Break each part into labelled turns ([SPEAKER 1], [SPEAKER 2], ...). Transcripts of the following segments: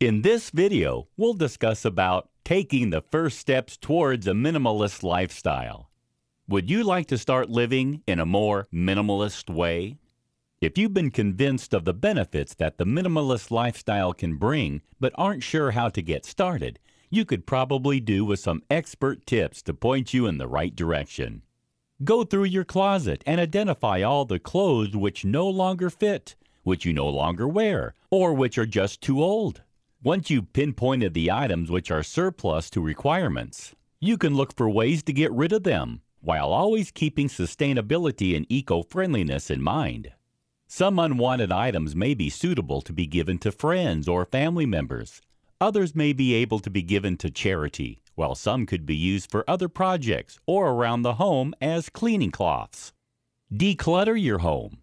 [SPEAKER 1] In this video, we'll discuss about taking the first steps towards a minimalist lifestyle. Would you like to start living in a more minimalist way? If you've been convinced of the benefits that the minimalist lifestyle can bring, but aren't sure how to get started, you could probably do with some expert tips to point you in the right direction. Go through your closet and identify all the clothes which no longer fit, which you no longer wear, or which are just too old. Once you've pinpointed the items which are surplus to requirements, you can look for ways to get rid of them while always keeping sustainability and eco-friendliness in mind. Some unwanted items may be suitable to be given to friends or family members. Others may be able to be given to charity, while some could be used for other projects or around the home as cleaning cloths. Declutter your home.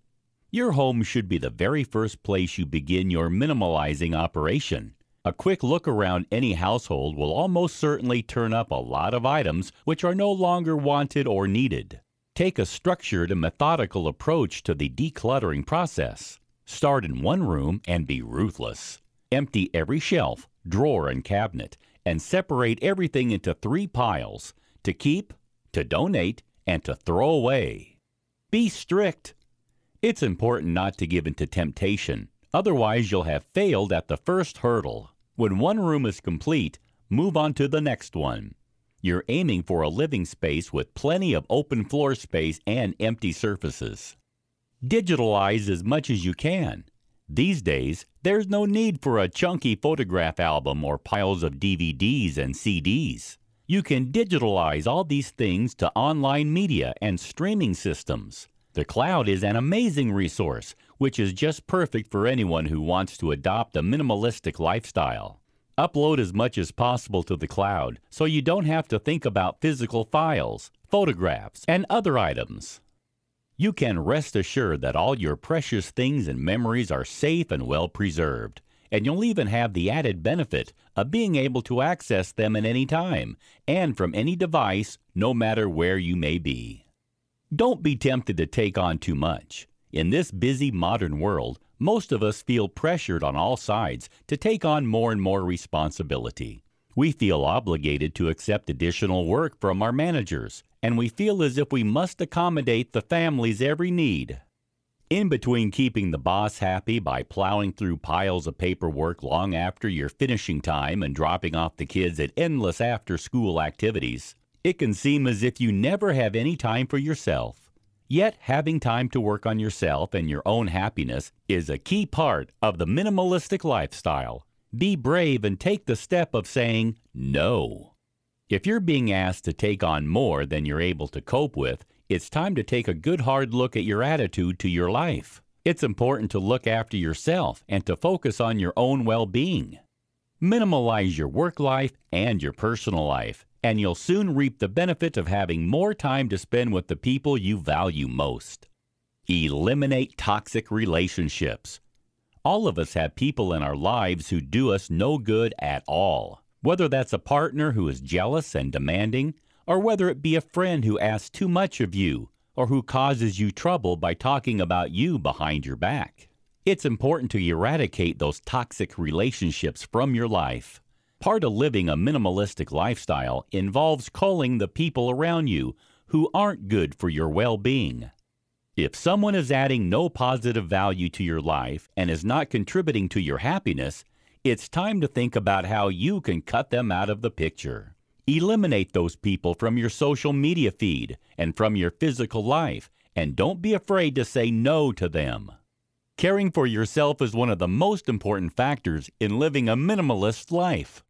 [SPEAKER 1] Your home should be the very first place you begin your minimalizing operation. A quick look around any household will almost certainly turn up a lot of items which are no longer wanted or needed. Take a structured and methodical approach to the decluttering process. Start in one room and be ruthless. Empty every shelf, drawer, and cabinet, and separate everything into three piles to keep, to donate, and to throw away. Be strict. It's important not to give in to temptation, otherwise, you'll have failed at the first hurdle. When one room is complete, move on to the next one. You're aiming for a living space with plenty of open floor space and empty surfaces. Digitalize as much as you can. These days, there's no need for a chunky photograph album or piles of DVDs and CDs. You can digitalize all these things to online media and streaming systems. The cloud is an amazing resource, which is just perfect for anyone who wants to adopt a minimalistic lifestyle. Upload as much as possible to the cloud so you don't have to think about physical files, photographs, and other items. You can rest assured that all your precious things and memories are safe and well preserved, and you'll even have the added benefit of being able to access them at any time and from any device, no matter where you may be. Don't be tempted to take on too much. In this busy modern world, most of us feel pressured on all sides to take on more and more responsibility. We feel obligated to accept additional work from our managers, and we feel as if we must accommodate the family's every need. In between keeping the boss happy by plowing through piles of paperwork long after your finishing time and dropping off the kids at endless after school activities, it can seem as if you never have any time for yourself. Yet, having time to work on yourself and your own happiness is a key part of the minimalistic lifestyle. Be brave and take the step of saying no. If you're being asked to take on more than you're able to cope with, it's time to take a good hard look at your attitude to your life. It's important to look after yourself and to focus on your own well being. Minimalize your work life and your personal life and you'll soon reap the benefit of having more time to spend with the people you value most. Eliminate toxic relationships. All of us have people in our lives who do us no good at all. Whether that's a partner who is jealous and demanding, or whether it be a friend who asks too much of you, or who causes you trouble by talking about you behind your back. It's important to eradicate those toxic relationships from your life. Part of living a minimalistic lifestyle involves calling the people around you who aren't good for your well being. If someone is adding no positive value to your life and is not contributing to your happiness, it's time to think about how you can cut them out of the picture. Eliminate those people from your social media feed and from your physical life, and don't be afraid to say no to them. Caring for yourself is one of the most important factors in living a minimalist life.